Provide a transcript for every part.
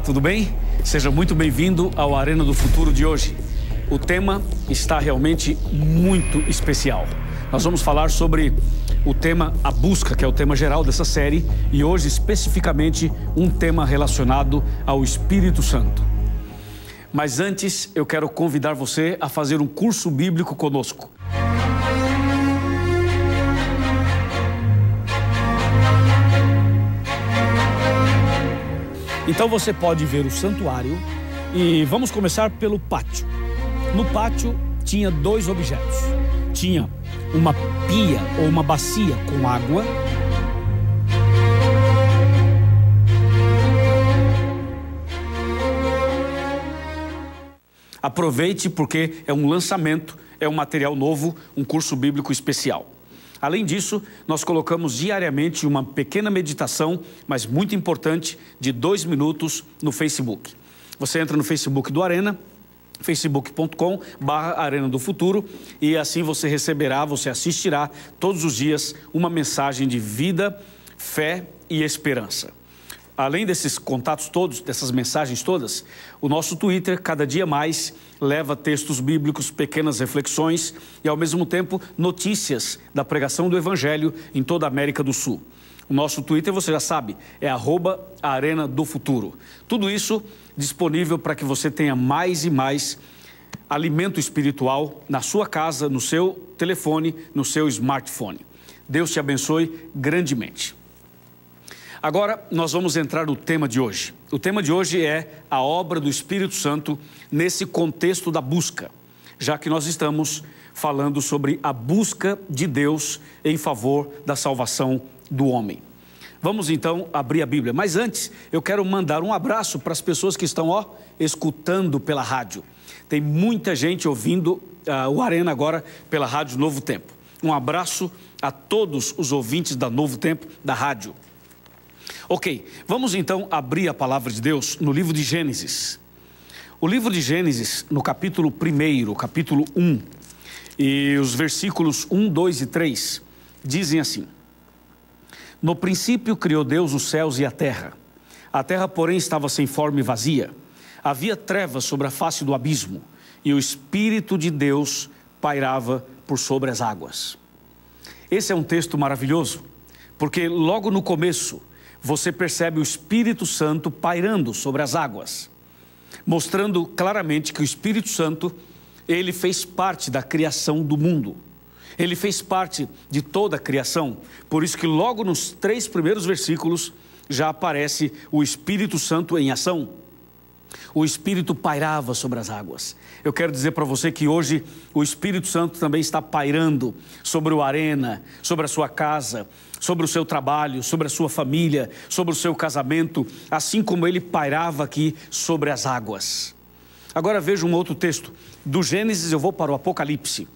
Olá, tudo bem? Seja muito bem-vindo ao Arena do Futuro de hoje. O tema está realmente muito especial. Nós vamos falar sobre o tema A Busca, que é o tema geral dessa série, e hoje especificamente um tema relacionado ao Espírito Santo. Mas antes, eu quero convidar você a fazer um curso bíblico conosco. Então você pode ver o santuário e vamos começar pelo pátio. No pátio tinha dois objetos. Tinha uma pia ou uma bacia com água Aproveite porque é um lançamento, é um material novo, um curso bíblico especial. Além disso, nós colocamos diariamente uma pequena meditação, mas muito importante, de dois minutos no Facebook. Você entra no Facebook do Arena, facebook.com barra Arena do Futuro e assim você receberá, você assistirá todos os dias uma mensagem de vida, fé e esperança. Além desses contatos todos, dessas mensagens todas, o nosso Twitter, cada dia mais, leva textos bíblicos, pequenas reflexões e, ao mesmo tempo, notícias da pregação do Evangelho em toda a América do Sul. O nosso Twitter, você já sabe, é arroba Arena do Futuro. Tudo isso disponível para que você tenha mais e mais alimento espiritual na sua casa, no seu telefone, no seu smartphone. Deus te abençoe grandemente. Agora nós vamos entrar no tema de hoje. O tema de hoje é a obra do Espírito Santo nesse contexto da busca, já que nós estamos falando sobre a busca de Deus em favor da salvação do homem. Vamos então abrir a Bíblia. Mas antes, eu quero mandar um abraço para as pessoas que estão ó, escutando pela rádio. Tem muita gente ouvindo uh, o Arena agora pela Rádio Novo Tempo. Um abraço a todos os ouvintes da Novo Tempo da rádio. Ok, vamos então abrir a palavra de Deus no livro de Gênesis. O livro de Gênesis, no capítulo 1, capítulo 1, e os versículos 1, 2 e 3, dizem assim: No princípio criou Deus os céus e a terra. A terra, porém, estava sem forma e vazia. Havia trevas sobre a face do abismo, e o Espírito de Deus pairava por sobre as águas. Esse é um texto maravilhoso, porque logo no começo, você percebe o Espírito Santo pairando sobre as águas, mostrando claramente que o Espírito Santo, ele fez parte da criação do mundo. Ele fez parte de toda a criação. Por isso que logo nos três primeiros versículos já aparece o Espírito Santo em ação. O Espírito pairava sobre as águas. Eu quero dizer para você que hoje o Espírito Santo também está pairando sobre o arena, sobre a sua casa, sobre o seu trabalho, sobre a sua família, sobre o seu casamento, assim como ele pairava aqui sobre as águas. Agora veja um outro texto. Do Gênesis eu vou para o Apocalipse.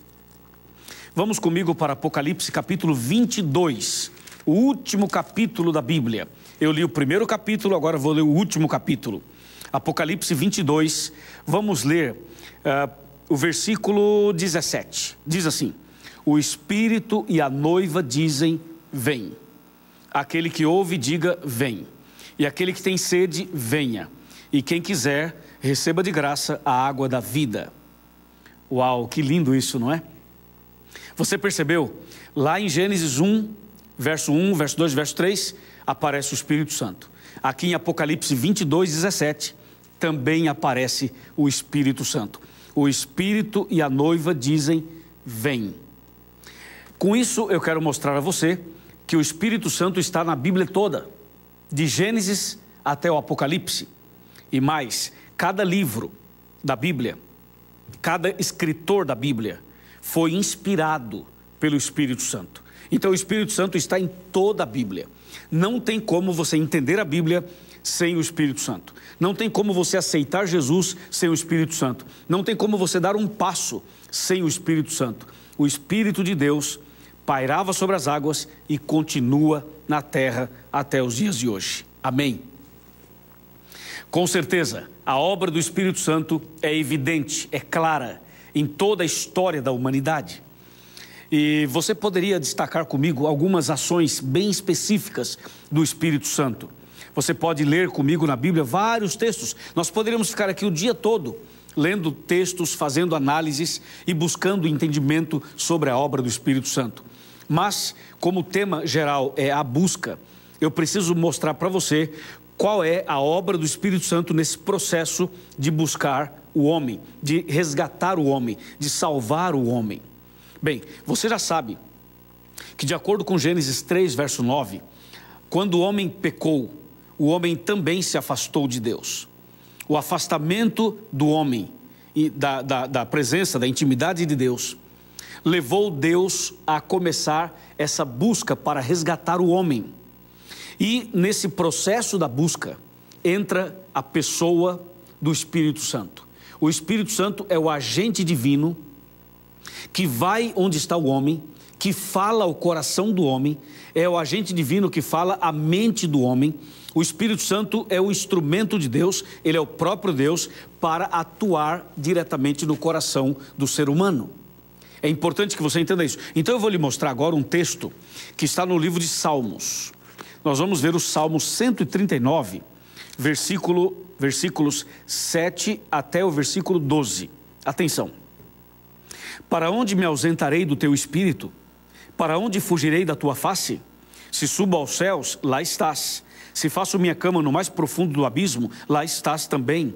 Vamos comigo para Apocalipse capítulo 22, o último capítulo da Bíblia. Eu li o primeiro capítulo, agora vou ler o último capítulo. Apocalipse 22, vamos ler uh, o versículo 17. Diz assim: O Espírito e a noiva dizem: Vem. Aquele que ouve, diga: Vem. E aquele que tem sede, venha. E quem quiser, receba de graça a água da vida. Uau, que lindo isso, não é? Você percebeu? Lá em Gênesis 1, verso 1, verso 2, verso 3, aparece o Espírito Santo. Aqui em Apocalipse 22, 17, também aparece o Espírito Santo. O Espírito e a noiva dizem: Vem. Com isso, eu quero mostrar a você que o Espírito Santo está na Bíblia toda, de Gênesis até o Apocalipse. E mais, cada livro da Bíblia, cada escritor da Bíblia foi inspirado pelo Espírito Santo. Então, o Espírito Santo está em toda a Bíblia. Não tem como você entender a Bíblia sem o Espírito Santo. Não tem como você aceitar Jesus sem o Espírito Santo. Não tem como você dar um passo sem o Espírito Santo. O Espírito de Deus pairava sobre as águas e continua na terra até os dias de hoje. Amém. Com certeza, a obra do Espírito Santo é evidente, é clara em toda a história da humanidade. E você poderia destacar comigo algumas ações bem específicas do Espírito Santo. Você pode ler comigo na Bíblia vários textos. Nós poderíamos ficar aqui o dia todo lendo textos, fazendo análises e buscando entendimento sobre a obra do Espírito Santo. Mas, como o tema geral é a busca, eu preciso mostrar para você qual é a obra do Espírito Santo nesse processo de buscar o homem, de resgatar o homem, de salvar o homem. Bem, você já sabe que, de acordo com Gênesis 3, verso 9, quando o homem pecou, o homem também se afastou de Deus. O afastamento do homem e da, da, da presença, da intimidade de Deus, levou Deus a começar essa busca para resgatar o homem. E nesse processo da busca entra a pessoa do Espírito Santo. O Espírito Santo é o agente divino que vai onde está o homem, que fala o coração do homem, é o agente divino que fala a mente do homem o Espírito Santo é o instrumento de Deus, ele é o próprio Deus para atuar diretamente no coração do ser humano. É importante que você entenda isso. Então eu vou lhe mostrar agora um texto que está no livro de Salmos. Nós vamos ver o Salmo 139, versículo, versículos 7 até o versículo 12. Atenção. Para onde me ausentarei do teu espírito? Para onde fugirei da tua face? Se subo aos céus, lá estás. Se faço minha cama no mais profundo do abismo, lá estás também.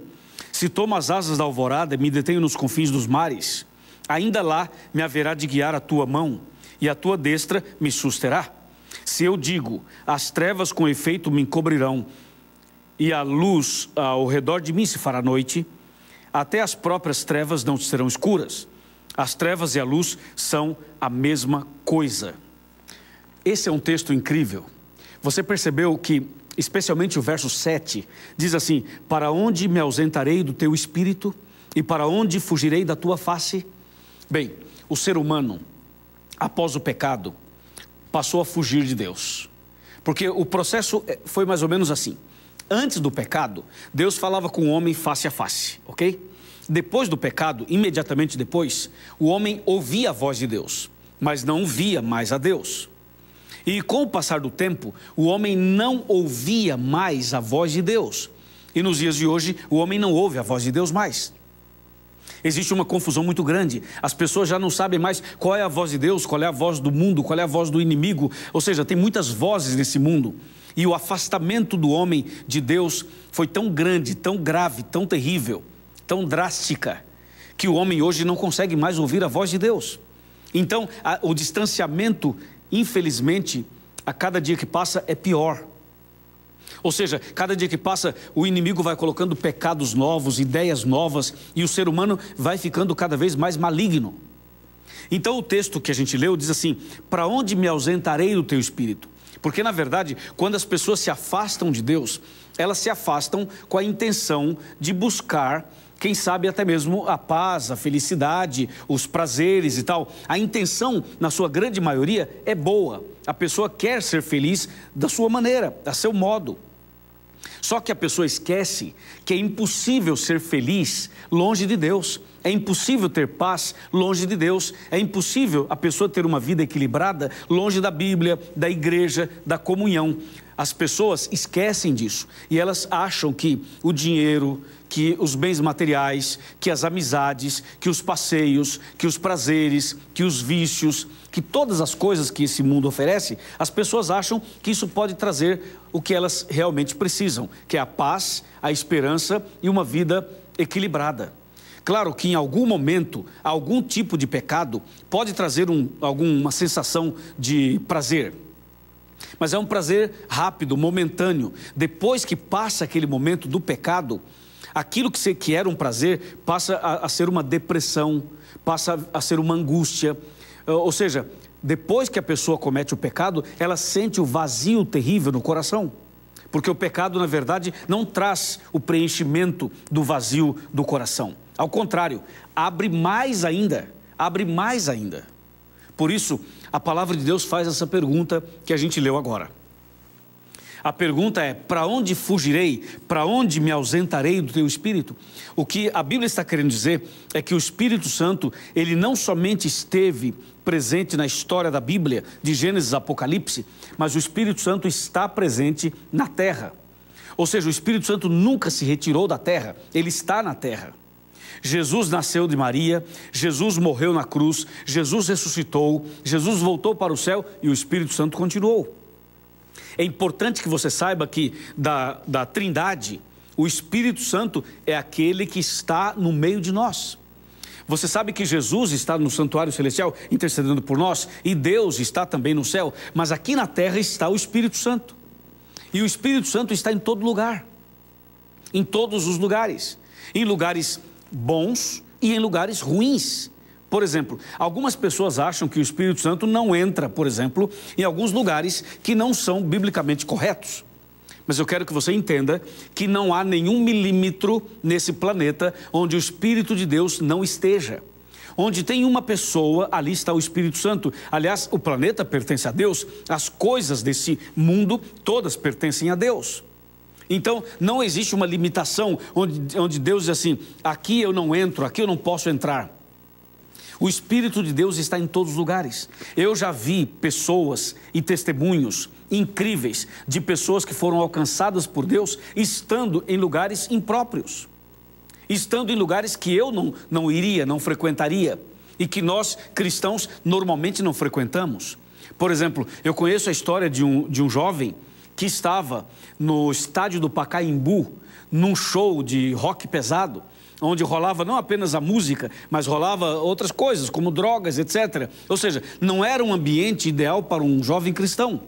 Se tomo as asas da alvorada e me detenho nos confins dos mares, ainda lá me haverá de guiar a tua mão, e a tua destra me susterá. Se eu digo, as trevas com efeito me encobrirão, e a luz ao redor de mim se fará noite, até as próprias trevas não serão escuras. As trevas e a luz são a mesma coisa. Esse é um texto incrível. Você percebeu que especialmente o verso 7, diz assim: Para onde me ausentarei do teu espírito e para onde fugirei da tua face? Bem, o ser humano, após o pecado, passou a fugir de Deus. Porque o processo eh, foi mais ou menos assim. Antes do pecado, Deus falava com o homem face a face, ok? Depois do pecado, imediatamente depois, o homem ouvia a voz de Deus, mas não via mais a Deus. E com o passar do tempo, o homem não ouvia mais a voz de Deus. E nos dias de hoje, o homem não ouve a voz de Deus mais. Existe uma confusão muito grande. As pessoas já não sabem mais qual é a voz de Deus, qual é a voz do mundo, qual é a voz do inimigo. Ou seja, tem muitas vozes nesse mundo. E o afastamento do homem de Deus foi tão grande, tão grave, tão terrível, tão drástica, que o homem hoje não consegue mais ouvir a voz de Deus. Então, a, o distanciamento infelizmente, a cada dia que passa é pior. Ou seja, cada dia que passa, o inimigo vai colocando pecados novos, ideias novas, e o ser humano vai ficando cada vez mais maligno. Então, o texto que a gente leu diz assim: Para onde me ausentarei do teu espírito? Porque, na verdade, quando as pessoas se afastam de Deus, elas se afastam com a intenção de buscar quem sabe até mesmo a paz, a felicidade, os prazeres e tal. A intenção, na sua grande maioria, é boa. A pessoa quer ser feliz da sua maneira, a seu modo. Só que a pessoa esquece que é impossível ser feliz longe de Deus. É impossível ter paz longe de Deus. É impossível a pessoa ter uma vida equilibrada longe da Bíblia, da igreja, da comunhão. As pessoas esquecem disso e elas acham que o dinheiro, que os bens materiais, que as amizades, que os passeios, que os prazeres, que os vícios, que todas as coisas que esse mundo oferece, as pessoas acham que isso pode trazer o que elas realmente precisam, que é a paz, a esperança e uma vida equilibrada. Claro que em algum momento, algum tipo de pecado pode trazer um, alguma sensação de prazer, mas é um prazer rápido, momentâneo. Depois que passa aquele momento do pecado, aquilo que, que era um prazer passa a, a ser uma depressão, passa a ser uma angústia. Ah, ou seja, depois que a pessoa comete o pecado, ela sente o vazio terrível no coração. Porque o pecado, na verdade, não traz o preenchimento do vazio do coração. Ao contrário, abre mais ainda, abre mais ainda. Por isso, a palavra de Deus faz essa pergunta que a gente leu agora. A pergunta é: para onde fugirei? Para onde me ausentarei do teu espírito? O que a Bíblia está querendo dizer é que o Espírito Santo, ele não somente esteve presente na história da Bíblia, de Gênesis a Apocalipse, mas o Espírito Santo está presente na terra. Ou seja, o Espírito Santo nunca se retirou da terra, ele está na terra. Jesus nasceu de Maria, Jesus morreu na cruz, Jesus ressuscitou, Jesus voltou para o céu e o Espírito Santo continuou. É importante que você saiba que da, da Trindade, o Espírito Santo é aquele que está no meio de nós. Você sabe que Jesus está no santuário celestial intercedendo por nós e Deus está também no céu, mas aqui na terra está o Espírito Santo. E o Espírito Santo está em todo lugar, em todos os lugares, em lugares bons e em lugares ruins. Por exemplo, algumas pessoas acham que o Espírito Santo não entra, por exemplo, em alguns lugares que não são biblicamente corretos. Mas eu quero que você entenda que não há nenhum milímetro nesse planeta onde o Espírito de Deus não esteja. Onde tem uma pessoa, ali está o Espírito Santo. Aliás, o planeta pertence a Deus, as coisas desse mundo todas pertencem a Deus. Então, não existe uma limitação onde, onde Deus diz assim: aqui eu não entro, aqui eu não posso entrar. O Espírito de Deus está em todos os lugares. Eu já vi pessoas e testemunhos incríveis de pessoas que foram alcançadas por Deus estando em lugares impróprios, estando em lugares que eu não, não iria, não frequentaria e que nós cristãos normalmente não frequentamos. Por exemplo, eu conheço a história de um, de um jovem que estava no estádio do Pacaembu, num show de rock pesado, onde rolava não apenas a música, mas rolava outras coisas, como drogas, etc. Ou seja, não era um ambiente ideal para um jovem cristão.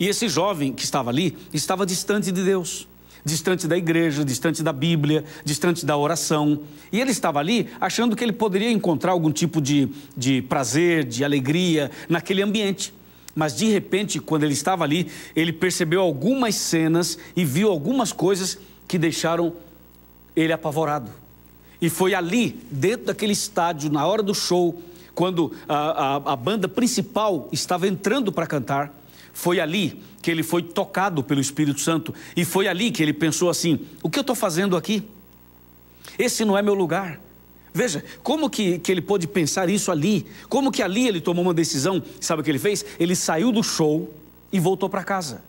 E esse jovem que estava ali estava distante de Deus, distante da igreja, distante da Bíblia, distante da oração. E ele estava ali achando que ele poderia encontrar algum tipo de, de prazer, de alegria naquele ambiente mas de repente, quando ele estava ali, ele percebeu algumas cenas e viu algumas coisas que deixaram ele apavorado. E foi ali, dentro daquele estádio, na hora do show, quando a, a, a banda principal estava entrando para cantar, foi ali que ele foi tocado pelo Espírito Santo. E foi ali que ele pensou assim: o que eu estou fazendo aqui? Esse não é meu lugar. Veja, como que, que ele pôde pensar isso ali? Como que ali ele tomou uma decisão? Sabe o que ele fez? Ele saiu do show e voltou para casa.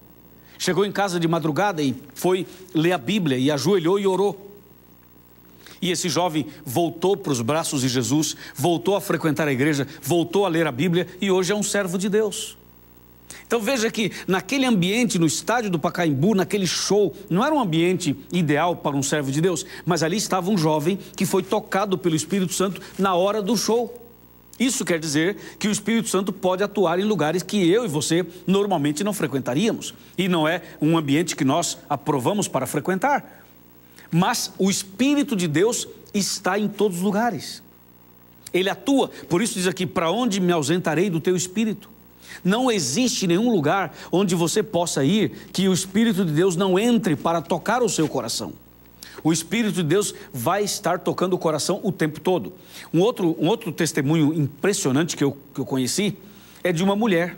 Chegou em casa de madrugada e foi ler a Bíblia e ajoelhou e orou. E esse jovem voltou para os braços de Jesus, voltou a frequentar a igreja, voltou a ler a Bíblia e hoje é um servo de Deus. Então veja que naquele ambiente, no estádio do Pacaembu, naquele show, não era um ambiente ideal para um servo de Deus, mas ali estava um jovem que foi tocado pelo Espírito Santo na hora do show. Isso quer dizer que o Espírito Santo pode atuar em lugares que eu e você normalmente não frequentaríamos. E não é um ambiente que nós aprovamos para frequentar. Mas o Espírito de Deus está em todos os lugares. Ele atua, por isso diz aqui: para onde me ausentarei do teu espírito? Não existe nenhum lugar onde você possa ir que o Espírito de Deus não entre para tocar o seu coração. O Espírito de Deus vai estar tocando o coração o tempo todo. Um outro, um outro testemunho impressionante que eu, que eu conheci é de uma mulher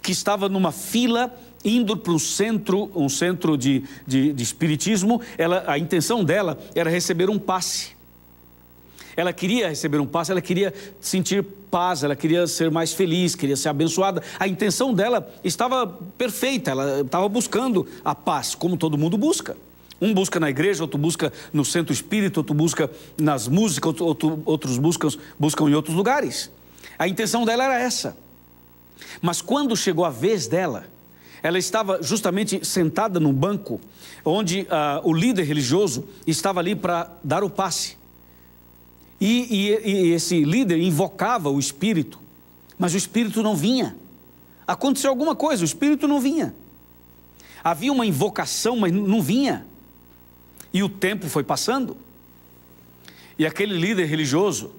que estava numa fila indo para um centro, um centro de, de, de espiritismo. Ela, a intenção dela era receber um passe. Ela queria receber um passe, ela queria sentir paz, ela queria ser mais feliz, queria ser abençoada. A intenção dela estava perfeita, ela estava buscando a paz, como todo mundo busca. Um busca na igreja, outro busca no centro espírita, outro busca nas músicas, outro, outros buscam, buscam em outros lugares. A intenção dela era essa. Mas quando chegou a vez dela, ela estava justamente sentada num banco onde uh, o líder religioso estava ali para dar o passe. E, e, e esse líder invocava o espírito, mas o espírito não vinha. Aconteceu alguma coisa, o espírito não vinha. Havia uma invocação, mas não vinha. E o tempo foi passando. E aquele líder religioso,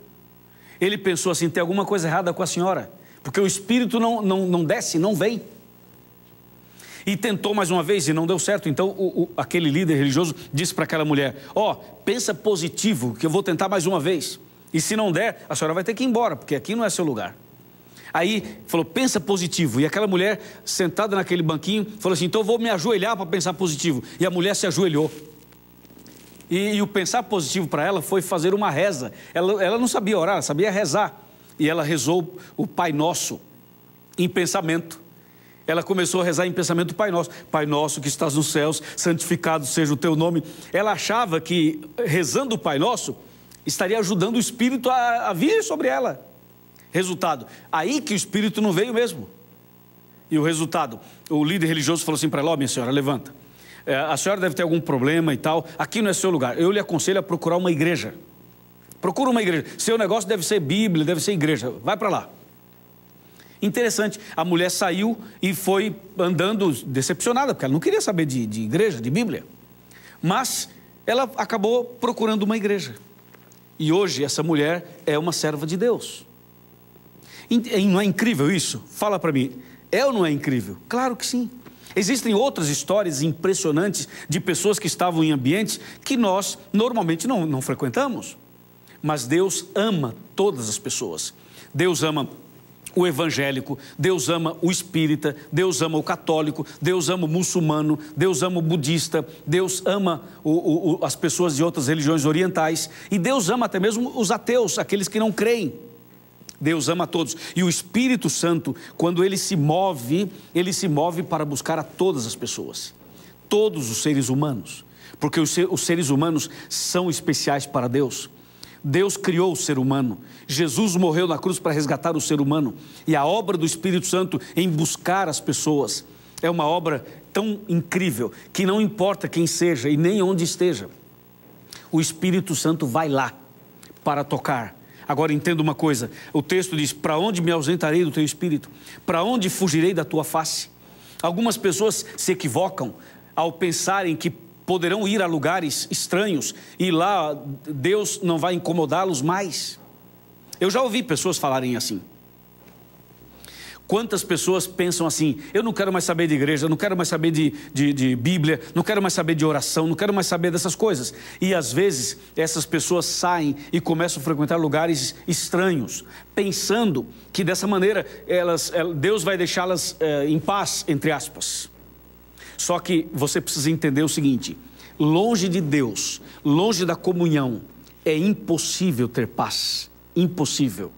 ele pensou assim: tem alguma coisa errada com a senhora, porque o espírito não, não, não desce, não vem. E tentou mais uma vez e não deu certo. Então, o, o, aquele líder religioso disse para aquela mulher: Ó, oh, pensa positivo, que eu vou tentar mais uma vez. E se não der, a senhora vai ter que ir embora, porque aqui não é seu lugar. Aí falou, pensa positivo. E aquela mulher, sentada naquele banquinho, falou assim: então eu vou me ajoelhar para pensar positivo. E a mulher se ajoelhou. E, e o pensar positivo para ela foi fazer uma reza. Ela, ela não sabia orar, ela sabia rezar. E ela rezou o Pai Nosso em pensamento. Ela começou a rezar em pensamento Pai Nosso. Pai Nosso que estás nos céus, santificado seja o teu nome. Ela achava que rezando o Pai Nosso estaria ajudando o Espírito a, a vir sobre ela. Resultado, aí que o Espírito não veio mesmo. E o resultado, o líder religioso falou assim para ela: Ó, oh, minha senhora, levanta. É, a senhora deve ter algum problema e tal. Aqui não é seu lugar. Eu lhe aconselho a procurar uma igreja. Procura uma igreja. Seu negócio deve ser Bíblia, deve ser igreja. Vai para lá. Interessante, a mulher saiu e foi andando decepcionada, porque ela não queria saber de, de igreja, de Bíblia. Mas ela acabou procurando uma igreja. E hoje essa mulher é uma serva de Deus. É, não é incrível isso? Fala para mim. É ou não é incrível? Claro que sim. Existem outras histórias impressionantes de pessoas que estavam em ambientes que nós normalmente não, não frequentamos. Mas Deus ama todas as pessoas. Deus ama o evangélico, Deus ama o espírita, Deus ama o católico, Deus ama o muçulmano, Deus ama o budista, Deus ama o, o, as pessoas de outras religiões orientais e Deus ama até mesmo os ateus, aqueles que não creem. Deus ama a todos. E o Espírito Santo, quando ele se move, ele se move para buscar a todas as pessoas, todos os seres humanos, porque os seres humanos são especiais para Deus. Deus criou o ser humano. Jesus morreu na cruz para resgatar o ser humano. E a obra do Espírito Santo em buscar as pessoas é uma obra tão incrível que não importa quem seja e nem onde esteja, o Espírito Santo vai lá para tocar. Agora entenda uma coisa: o texto diz: Para onde me ausentarei do teu espírito? Para onde fugirei da tua face? Algumas pessoas se equivocam ao pensarem que poderão ir a lugares estranhos e lá Deus não vai incomodá-los mais. Eu já ouvi pessoas falarem assim. Quantas pessoas pensam assim? Eu não quero mais saber de igreja, não quero mais saber de, de, de, Bíblia, não quero mais saber de oração, não quero mais saber dessas coisas. E às vezes essas pessoas saem e começam a frequentar lugares estranhos, pensando que dessa maneira elas, eh, Deus vai deixá-las é, em paz, entre aspas. Só que você precisa entender o seguinte: longe de Deus, longe da comunhão, é impossível ter paz. Impossível.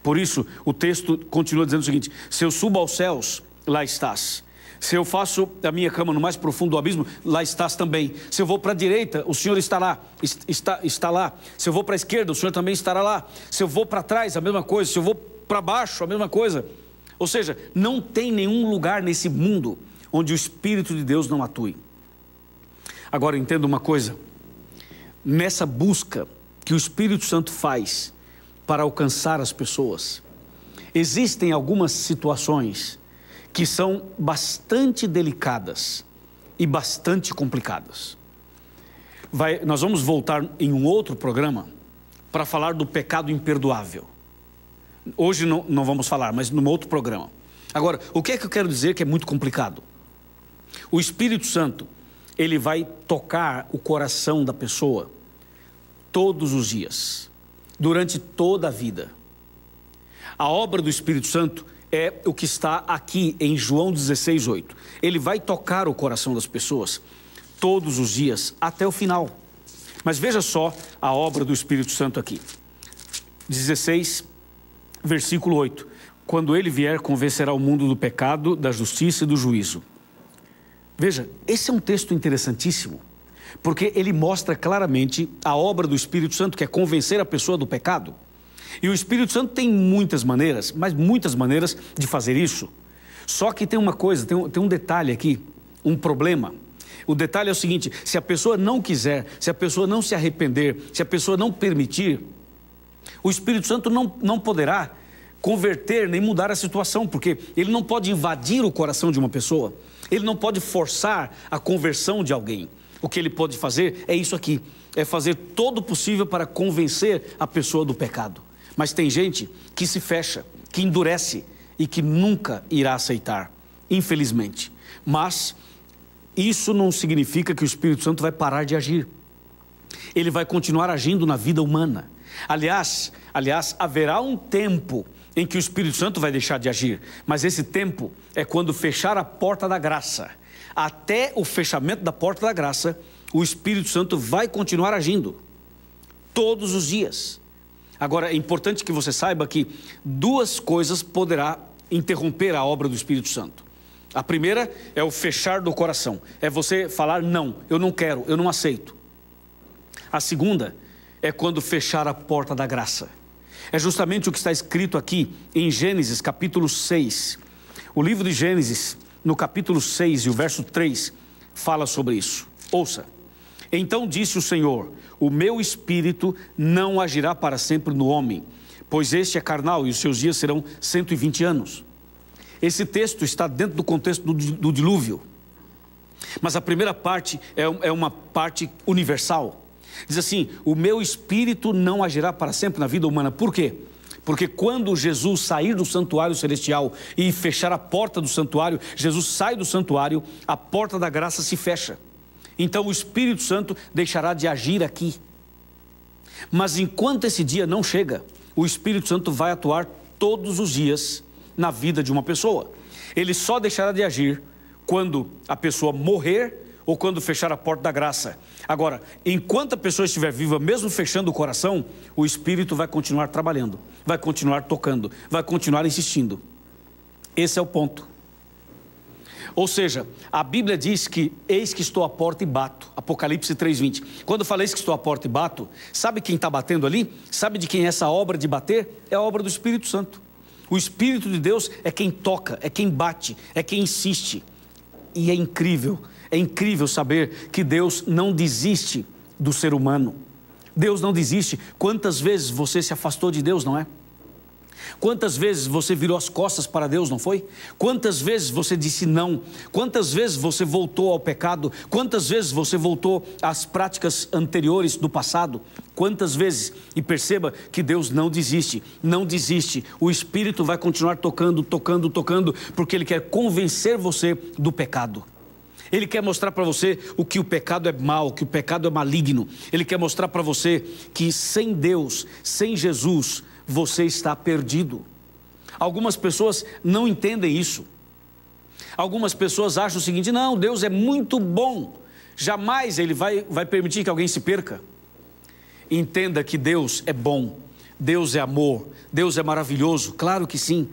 Por isso, o texto continua dizendo o seguinte: se eu subo aos céus, lá estás. Se eu faço a minha cama no mais profundo do abismo, lá estás também. Se eu vou para a direita, o Senhor está lá. Está, está lá. Se eu vou para a esquerda, o Senhor também estará lá. Se eu vou para trás, a mesma coisa. Se eu vou para baixo, a mesma coisa. Ou seja, não tem nenhum lugar nesse mundo onde o Espírito de Deus não atue. Agora entenda uma coisa: nessa busca que o Espírito Santo faz para alcançar as pessoas, existem algumas situações que são bastante delicadas e bastante complicadas. Vai, nós vamos voltar em um outro programa para falar do pecado imperdoável. Hoje não, não vamos falar, mas num outro programa. Agora, o que é que eu quero dizer que é muito complicado? O Espírito Santo, ele vai tocar o coração da pessoa todos os dias, durante toda a vida. A obra do Espírito Santo é o que está aqui em João 16:8. Ele vai tocar o coração das pessoas todos os dias até o final. Mas veja só a obra do Espírito Santo aqui. 16, versículo 8. Quando ele vier, convencerá o mundo do pecado, da justiça e do juízo. Veja, esse é um texto interessantíssimo, porque ele mostra claramente a obra do Espírito Santo, que é convencer a pessoa do pecado. E o Espírito Santo tem muitas maneiras, mas muitas maneiras de fazer isso. Só que tem uma coisa, tem um, tem um detalhe aqui, um problema. O detalhe é o seguinte: se a pessoa não quiser, se a pessoa não se arrepender, se a pessoa não permitir, o Espírito Santo não, não poderá converter nem mudar a situação, porque ele não pode invadir o coração de uma pessoa. Ele não pode forçar a conversão de alguém. O que ele pode fazer é isso aqui: é fazer todo o possível para convencer a pessoa do pecado. Mas tem gente que se fecha, que endurece e que nunca irá aceitar, infelizmente. Mas isso não significa que o Espírito Santo vai parar de agir. Ele vai continuar agindo na vida humana. Aliás, aliás, haverá um tempo em que o Espírito Santo vai deixar de agir, mas esse tempo é quando fechar a porta da graça. Até o fechamento da porta da graça, o Espírito Santo vai continuar agindo todos os dias. Agora, é importante que você saiba que duas coisas poderá interromper a obra do Espírito Santo. A primeira é o fechar do coração, é você falar não, eu não quero, eu não aceito. A segunda é quando fechar a porta da graça. É justamente o que está escrito aqui em Gênesis capítulo 6, o livro de Gênesis, no capítulo 6 e o verso 3, fala sobre isso. Ouça. Então disse o Senhor: O meu espírito não agirá para sempre no homem, pois este é carnal e os seus dias serão 120 anos. Esse texto está dentro do contexto do, do dilúvio. Mas a primeira parte é, é uma parte universal. Diz assim: O meu espírito não agirá para sempre na vida humana. Por quê? Porque quando Jesus sair do santuário celestial e fechar a porta do santuário, Jesus sai do santuário, a porta da graça se fecha. Então o Espírito Santo deixará de agir aqui. Mas enquanto esse dia não chega, o Espírito Santo vai atuar todos os dias na vida de uma pessoa. Ele só deixará de agir quando a pessoa morrer ou quando fechar a porta da graça. Agora, enquanto a pessoa estiver viva, mesmo fechando o coração, o espírito vai continuar trabalhando, vai continuar tocando, vai continuar insistindo. Esse é o ponto. Ou seja, a Bíblia diz que eis que estou à porta e bato. Apocalipse 3,20. Quando falei eis que estou à porta e bato, sabe quem está batendo ali? Sabe de quem é essa obra de bater? É a obra do Espírito Santo. O Espírito de Deus é quem toca, é quem bate, é quem insiste. E é incrível é incrível saber que Deus não desiste do ser humano. Deus não desiste. Quantas vezes você se afastou de Deus, não é? Quantas vezes você virou as costas para Deus, não foi? Quantas vezes você disse não? Quantas vezes você voltou ao pecado? Quantas vezes você voltou às práticas anteriores do passado? Quantas vezes? E perceba que Deus não desiste, não desiste. O Espírito vai continuar tocando, tocando, tocando, porque Ele quer convencer você do pecado. Ele quer mostrar para você o que o pecado é mal, que o pecado é maligno. Ele quer mostrar para você que sem Deus, sem Jesus, você está perdido. Algumas pessoas não entendem isso. Algumas pessoas acham o seguinte: não, Deus é muito bom, jamais Ele vai, vai permitir que alguém se perca. Entenda que Deus é bom, Deus é amor, Deus é maravilhoso, claro que sim.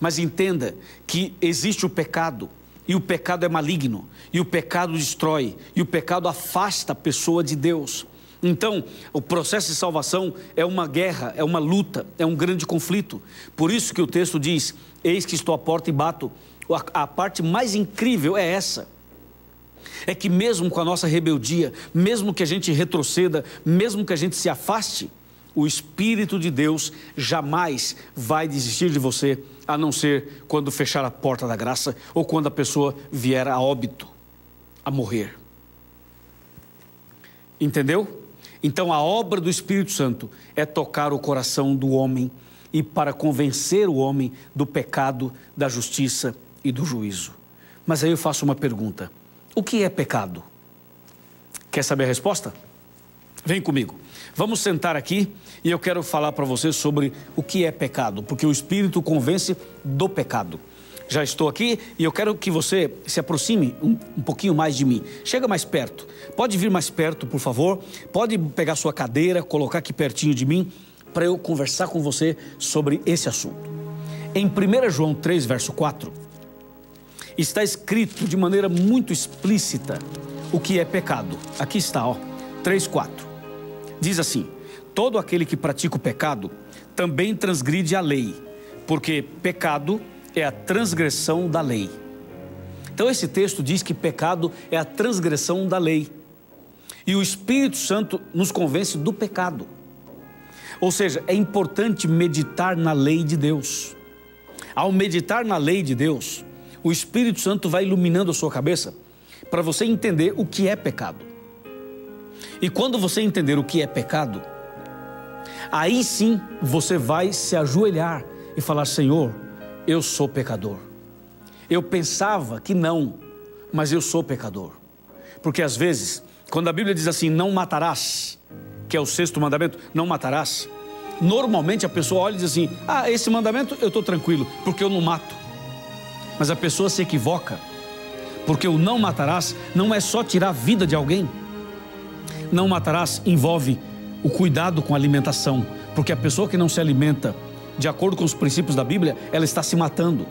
Mas entenda que existe o pecado, e o pecado é maligno, e o pecado destrói, e o pecado afasta a pessoa de Deus. Então, o processo de salvação é uma guerra, é uma luta, é um grande conflito. Por isso que o texto diz: Eis que estou à porta e bato. A, a parte mais incrível é essa. É que mesmo com a nossa rebeldia, mesmo que a gente retroceda, mesmo que a gente se afaste, o Espírito de Deus jamais vai desistir de você, a não ser quando fechar a porta da graça ou quando a pessoa vier a óbito, a morrer. Entendeu? Então, a obra do Espírito Santo é tocar o coração do homem e para convencer o homem do pecado, da justiça e do juízo. Mas aí eu faço uma pergunta: o que é pecado? Quer saber a resposta? Vem comigo. Vamos sentar aqui e eu quero falar para você sobre o que é pecado, porque o Espírito convence do pecado. Já estou aqui e eu quero que você se aproxime um, um pouquinho mais de mim. Chega mais perto. Pode vir mais perto, por favor. Pode pegar sua cadeira, colocar aqui pertinho de mim para eu conversar com você sobre esse assunto. Em 1 João 3, verso 4, está escrito de maneira muito explícita o que é pecado. Aqui está, ó. 3, 4 Diz assim: Todo aquele que pratica o pecado também transgride a lei, porque pecado é a transgressão da lei. Então, esse texto diz que pecado é a transgressão da lei. E o Espírito Santo nos convence do pecado. Ou seja, é importante meditar na lei de Deus. Ao meditar na lei de Deus, o Espírito Santo vai iluminando a sua cabeça para você entender o que é pecado. E quando você entender o que é pecado, aí sim você vai se ajoelhar e falar: Senhor, eu sou pecador. Eu pensava que não, mas eu sou pecador. Porque às vezes, quando a Bíblia diz assim: não matarás, que é o sexto mandamento, não matarás. Normalmente a pessoa olha e diz assim: ah, esse mandamento eu estou tranquilo, porque eu não mato. Mas a pessoa se equivoca, porque o não matarás não é só tirar a vida de alguém não matarás envolve o cuidado com a alimentação, porque a pessoa que não se alimenta de acordo com os princípios da Bíblia, ela está se matando.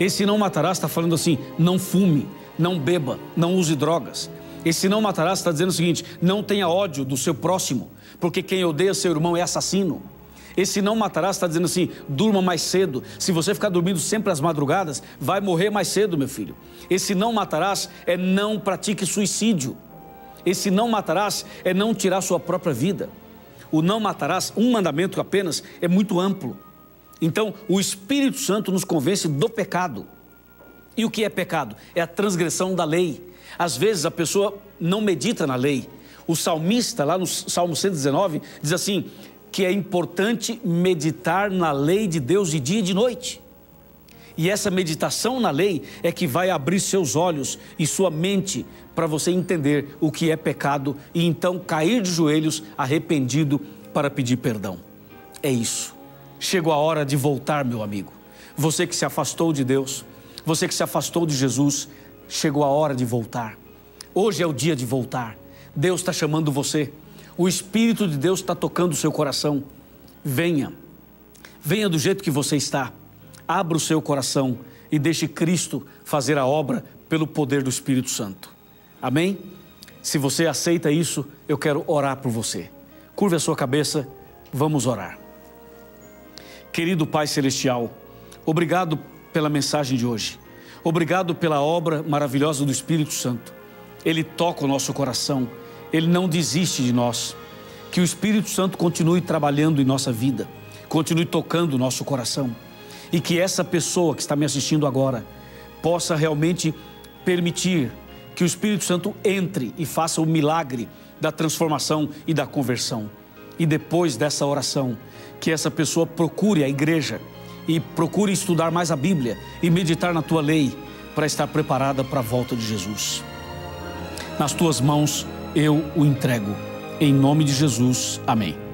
Esse não matarás está falando assim: não fume, não beba, não use drogas. Esse não matarás está dizendo o seguinte: não tenha ódio do seu próximo, porque quem odeia seu irmão é assassino. Esse não matarás está dizendo assim: durma mais cedo. Se você ficar dormindo sempre às madrugadas, vai morrer mais cedo, meu filho. Esse não matarás é não pratique suicídio. Esse não matarás é não tirar sua própria vida. O não matarás, um mandamento apenas, é muito amplo. Então, o Espírito Santo nos convence do pecado. E o que é pecado? É a transgressão da lei. Às vezes a pessoa não medita na lei. O salmista, lá no Salmo 119, diz assim: que é importante meditar na lei de Deus de dia e de noite. E essa meditação na lei é que vai abrir seus olhos e sua mente para você entender o que é pecado e então cair de joelhos arrependido para pedir perdão. É isso. Chegou a hora de voltar, meu amigo. Você que se afastou de Deus, você que se afastou de Jesus, chegou a hora de voltar. Hoje é o dia de voltar. Deus está chamando você. O Espírito de Deus está tocando o seu coração. Venha. Venha do jeito que você está abra o seu coração e deixe Cristo fazer a obra pelo poder do Espírito Santo. Amém? Se você aceita isso, eu quero orar por você. Curve a sua cabeça, vamos orar. Querido Pai Celestial, obrigado pela mensagem de hoje. Obrigado pela obra maravilhosa do Espírito Santo. Ele toca o nosso coração, ele não desiste de nós. Que o Espírito Santo continue trabalhando em nossa vida, continue tocando o nosso coração e que essa pessoa que está me assistindo agora possa realmente permitir que o Espírito Santo entre e faça o milagre da transformação e da conversão. E depois dessa oração, que essa pessoa procure a igreja e procure estudar mais a Bíblia e meditar na tua lei para estar preparada para a volta de Jesus. Nas tuas mãos eu o entrego. Em nome de Jesus. Amém.